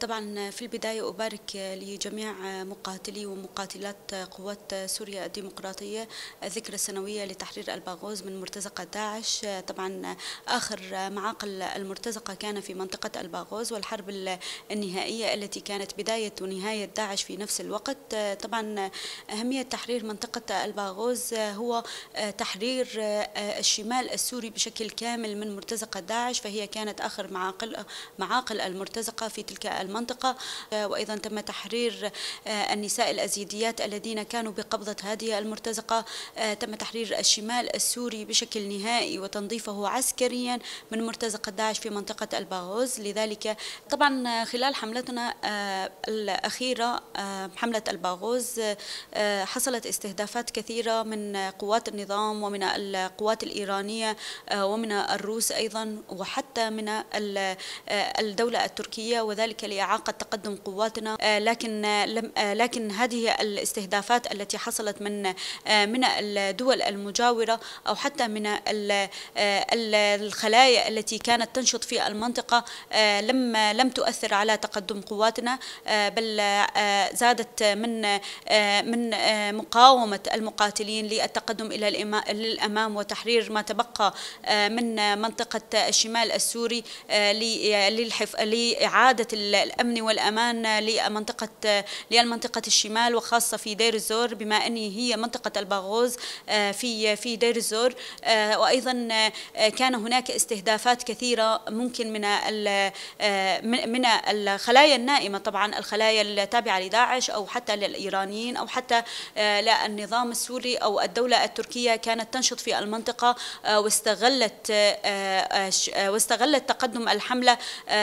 طبعا في البداية أبارك لجميع مقاتلي ومقاتلات قوات سوريا الديمقراطية الذكرى السنوية لتحرير الباغوز من مرتزقة داعش طبعا آخر معاقل المرتزقة كان في منطقة الباغوز والحرب النهائية التي كانت بداية ونهاية داعش في نفس الوقت طبعا أهمية تحرير منطقة الباغوز هو تحرير الشمال السوري بشكل كامل من مرتزقة داعش فهي كانت آخر معاقل, معاقل المرتزقة في تلك المنطقة آه، وأيضا تم تحرير آه، النساء الأزيديات الذين كانوا بقبضة هذه المرتزقة آه، تم تحرير الشمال السوري بشكل نهائي وتنظيفه عسكريا من مرتزقة داعش في منطقة الباغوز لذلك طبعا خلال حملتنا الأخيرة حملة الباغوز حصلت استهدافات كثيرة من قوات النظام ومن القوات الإيرانية ومن الروس أيضا وحتى من الدولة التركية وذلك ذلك لإعاقة تقدم قواتنا آه، لكن آه، لم آه، لكن هذه الاستهدافات التي حصلت من من الدول المجاورة أو حتى من الخلايا التي كانت تنشط في المنطقة لم لم تؤثر على تقدم قواتنا بل زادت من من مقاومة المقاتلين للتقدم إلى للأمام وتحرير ما تبقى من منطقة الشمال السوري لإعادة الأمن والأمان لمنطقة للمنطقة الشمال وخاصة في دير الزور بما أن هي منطقة الباغوز آه، في في دير الزور آه، وأيضا آه، كان هناك استهدافات كثيرة ممكن من من الخلايا النائمة طبعا الخلايا التابعة لداعش أو حتى للإيرانيين أو حتى للنظام السوري أو الدولة التركية كانت تنشط في المنطقة واستغلت واستغلت تقدم الحملة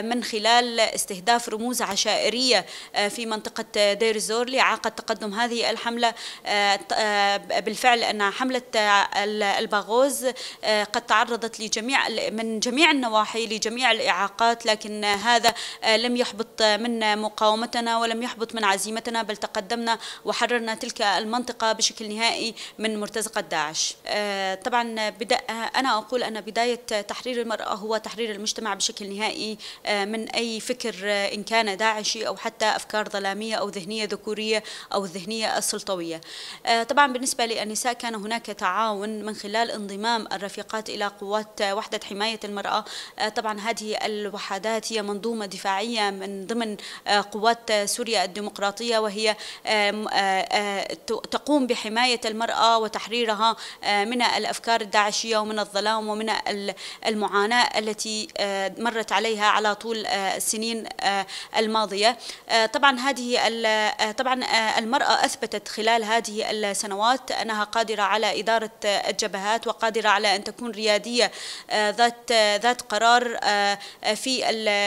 من خلال استهداف استهداف رموز عشائرية آه، في منطقة دير الزور لإعاقة تقدم هذه الحملة آه، آه، بالفعل أن حملة الباغوز قد تعرضت لجميع من جميع النواحي لجميع الإعاقات لكن هذا لم يحبط من مقاومتنا ولم يحبط من عزيمتنا بل تقدمنا وحررنا تلك المنطقة بشكل نهائي من مرتزقة داعش طبعا بدأ أنا أقول أن بداية تحرير المرأة هو تحرير المجتمع بشكل نهائي من أي فكر إن كان داعشي أو حتى أفكار ظلامية أو ذهنية ذكورية أو الذهنية السلطوية آه، طبعا بالنسبة للنساء كان هناك تعاون من خلال انضمام الرفيقات إلى قوات وحدة حماية المرأة آه، طبعا هذه الوحدات هي منظومة دفاعية من ضمن آه، قوات سوريا الديمقراطية وهي تقوم بحماية المرأة وتحريرها من الأفكار الداعشية ومن الظلام ومن المعاناة التي مرت عليها على طول السنين آه، الماضية آه، طبعا هذه آه، طبعا المرأة أثبتت خلال هذه السنوات أنها قادرة على إدارة الجبهات وقادرة على أن تكون ريادية ذات ذات قرار في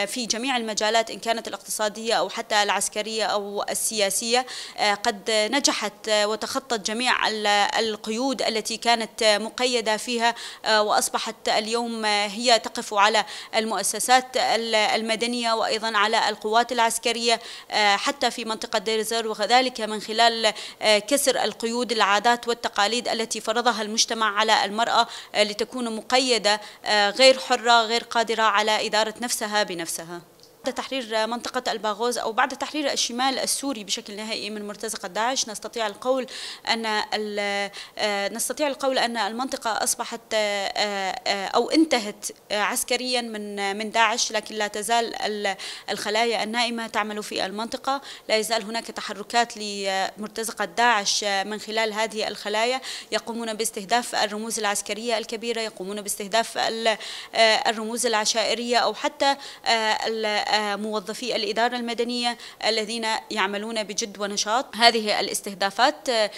في جميع المجالات إن كانت الاقتصادية أو حتى العسكرية أو السياسية قد نجحت وتخطت جميع القيود التي كانت مقيدة فيها وأصبحت اليوم هي تقف على المؤسسات المدنية وأيضا على القوات العسكرية آه، حتى في منطقة دير الزور وذلك من خلال آه، كسر القيود العادات والتقاليد التي فرضها المجتمع على المرأة آه، لتكون مقيدة غير حرة غير قادرة على إدارة نفسها بنفسها بعد تحرير منطقة الباغوز أو بعد تحرير الشمال السوري بشكل نهائي من مرتزقة داعش نستطيع القول أن آه، نستطيع القول أن المنطقة أصبحت آه، آه، أو انتهت عسكريا من من داعش لكن لا تزال الخلايا النائمة تعمل في المنطقة لا يزال هناك تحركات لمرتزقة داعش من خلال هذه الخلايا يقومون باستهداف الرموز العسكرية الكبيرة يقومون باستهداف الرموز العشائرية أو حتى موظفي الإدارة المدنية الذين يعملون بجد ونشاط هذه الاستهدافات آه،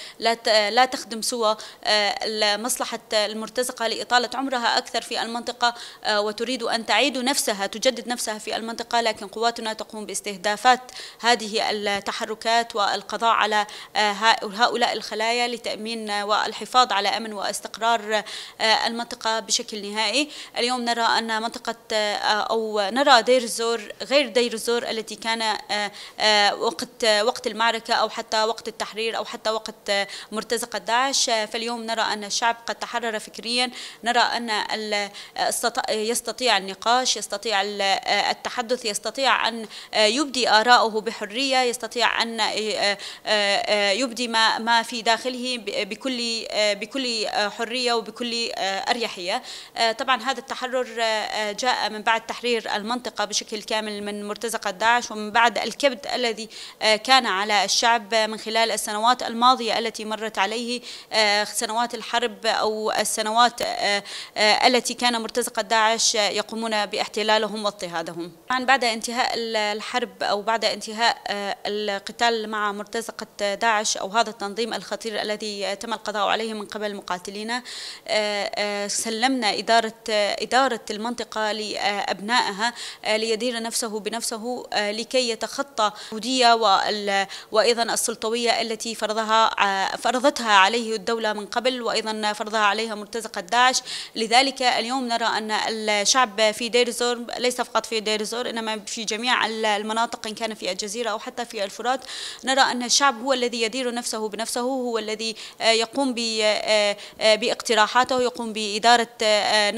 آه، لا تخدم سوى آه، مصلحة المرتزقة لإطالة عمرها أكثر في المنطقة وتريد أن تعيد نفسها تجدد نفسها في المنطقة لكن قواتنا تقوم باستهدافات هذه التحركات والقضاء على هؤلاء الخلايا لتأمين والحفاظ على أمن واستقرار المنطقة بشكل نهائي اليوم نرى أن منطقة أو نرى دير الزور غير دير الزور التي كان آه، آه، وقت آه، وقت المعركة أو حتى وقت التحرير أو حتى وقت مرتزقة داعش فاليوم نرى أن الشعب قد تحرر فكريا نرى أن يستطيع النقاش يستطيع التحدث يستطيع أن يبدي آراءه بحرية يستطيع أن يبدي ما ما في داخله بكل بكل حرية وبكل أريحية طبعا هذا التحرر جاء من بعد تحرير المنطقة بشكل كامل كامل من مرتزقة داعش ومن بعد الكبت الذي آه، كان على الشعب من خلال السنوات الماضية التي مرت عليه آه، سنوات الحرب أو السنوات آه، التي كان مرتزقة داعش يقومون باحتلالهم واضطهادهم طبعا بعد انتهاء الحرب أو بعد انتهاء القتال مع مرتزقة داعش أو هذا التنظيم الخطير الذي تم القضاء عليه من قبل مقاتلينا سلمنا إدارة إدارة المنطقة لأبنائها ليدير نفس نفسه بنفسه آه، لكي يتخطى السعودية وأيضا السلطوية التي فرضها آه، فرضتها عليه الدولة من قبل وأيضا فرضها عليها مرتزقة داعش لذلك اليوم نرى أن الشعب في دير الزور ليس فقط في دير الزور إنما في جميع المناطق إن كان في الجزيرة أو حتى في الفرات نرى أن الشعب هو الذي يدير نفسه بنفسه هو الذي آه، يقوم باقتراحاته يقوم بإدارة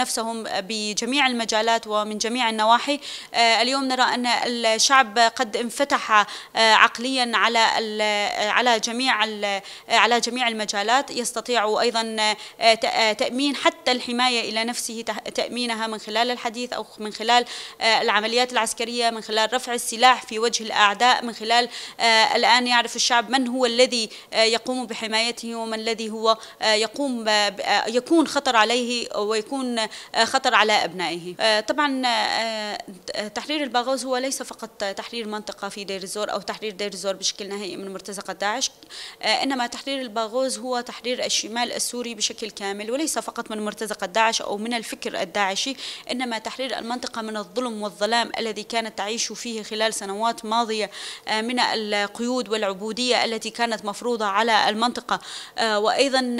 نفسهم بجميع المجالات ومن جميع النواحي اليوم نرى أن الشعب قد انفتح آه، عقليا على على جميع على جميع المجالات يستطيع أيضا آه، آه، تأمين حتى الحماية إلى نفسه تأمينها من خلال الحديث أو من خلال العمليات العسكرية من خلال رفع السلاح في وجه الأعداء من خلال الآن يعرف الشعب من هو الذي يقوم بحمايته ومن الذي هو يقوم يكون خطر عليه ويكون خطر على أبنائه طبعا تحرير الباغ التغاز هو ليس فقط تحرير منطقة في دير الزور أو تحرير دير الزور بشكل نهائي من مرتزقة داعش آه، إنما تحرير الباغوز هو تحرير الشمال السوري بشكل كامل وليس فقط من مرتزقة داعش أو من الفكر الداعشي إنما تحرير المنطقة من الظلم والظلام الذي كانت تعيش فيه خلال سنوات ماضية آه، من القيود والعبودية التي كانت مفروضة على المنطقة آه، وأيضا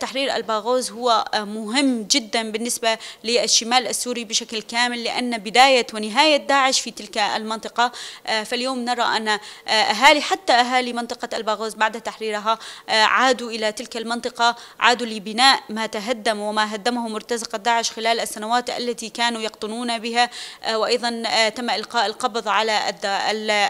تحرير الباغوز هو مهم جدا بالنسبة للشمال السوري بشكل كامل لأن بداية ونهاية داعش العيش في تلك المنطقة آه، فاليوم نرى أن آه، أهالي حتى أهالي منطقة الباغوز بعد تحريرها آه، عادوا إلى تلك المنطقة عادوا لبناء ما تهدم وما هدمه مرتزقة داعش خلال السنوات التي كانوا يقطنون بها وأيضا تم إلقاء القبض على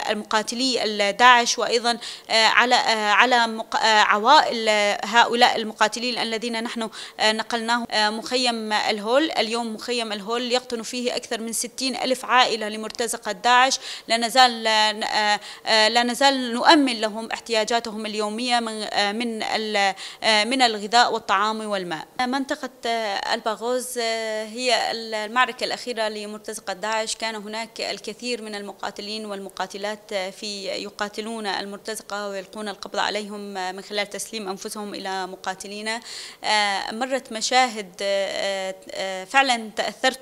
المقاتلي داعش وأيضا على على عوائل هؤلاء المقاتلين الذين نحن نقلناهم مخيم الهول اليوم مخيم الهول يقطن فيه أكثر من 60 ألف عائلة لمرتزقة مرتزقة داعش لا نزال آه، آه، لا نزال نؤمن لهم احتياجاتهم اليومية من آه، من من الغذاء والطعام والماء. منطقة الباغوز هي المعركة الأخيرة لمرتزقة داعش كان هناك الكثير من المقاتلين والمقاتلات في يقاتلون المرتزقة ويلقون القبض عليهم من خلال تسليم أنفسهم إلى مقاتلين مرت مشاهد فعلا تأثرت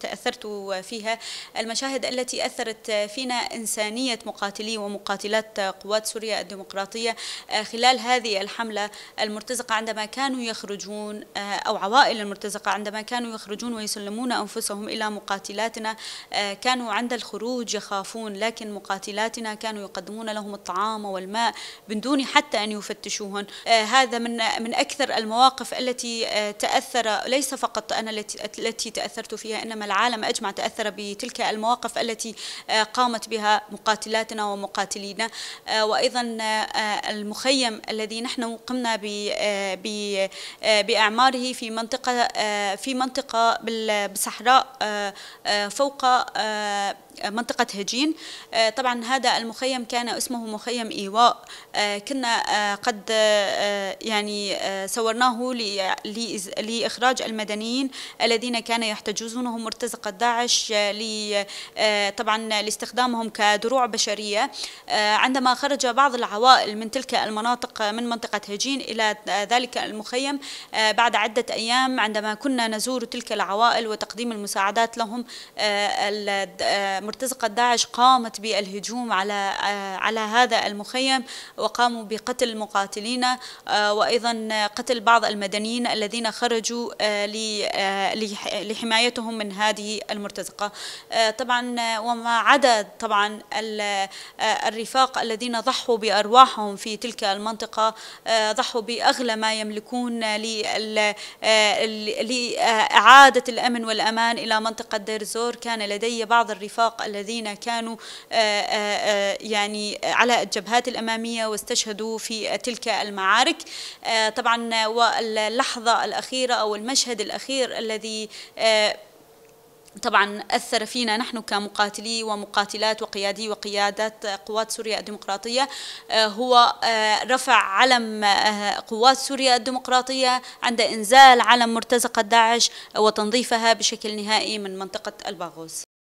تأثرت فيها المشاهد التي أثرت فينا إنسانية مقاتلي ومقاتلات قوات سوريا الديمقراطية خلال هذه الحملة المرتزقة عندما كانوا يخرجون أو عوائل المرتزقة عندما كانوا يخرجون ويسلمون أنفسهم إلى مقاتلاتنا كانوا عند الخروج يخافون لكن مقاتلاتنا كانوا يقدمون لهم الطعام والماء من دون حتى أن يفتشوهن هذا من من أكثر المواقف التي تأثر ليس فقط أنا التي تأثرت فيها إنما العالم أجمع تأثر بتلك المواقف التي آه، قامت بها مقاتلاتنا ومقاتلينا آه، وأيضا آه، المخيم الذي نحن قمنا بأعماره في منطقة في منطقة بالصحراء فوق منطقة هجين آه، طبعا هذا المخيم كان اسمه مخيم إيواء آه، كنا آه، قد يعني صورناه لإخراج المدنيين الذين كان يحتجزونهم مرتزقة داعش طبعا لاستخدامهم كدروع بشرية عندما خرج بعض العوائل من تلك المناطق من منطقة هجين إلى ذلك المخيم بعد عدة أيام عندما كنا نزور تلك العوائل وتقديم المساعدات لهم مرتزقة داعش قامت بالهجوم على آه، على هذا المخيم وقاموا بقتل المقاتلين آه، وأيضا قتل بعض المدنيين الذين خرجوا آه، لحمايتهم من هذه المرتزقة طبعا وما عدا طبعا الرفاق الذين ضحوا بأرواحهم في تلك المنطقة ضحوا بأغلى ما يملكون لإعادة الأمن والأمان إلى منطقة دير الزور كان لدي بعض الرفاق العراق الذين كانوا آه، آه، آه، يعني على الجبهات الأمامية واستشهدوا في تلك المعارك طبعا واللحظة الأخيرة أو المشهد الأخير الذي طبعا أثر فينا نحن كمقاتلي ومقاتلات وقيادي وقيادات قوات سوريا الديمقراطية هو رفع علم قوات سوريا الديمقراطية عند إنزال علم مرتزقة داعش وتنظيفها بشكل نهائي من منطقة الباغوز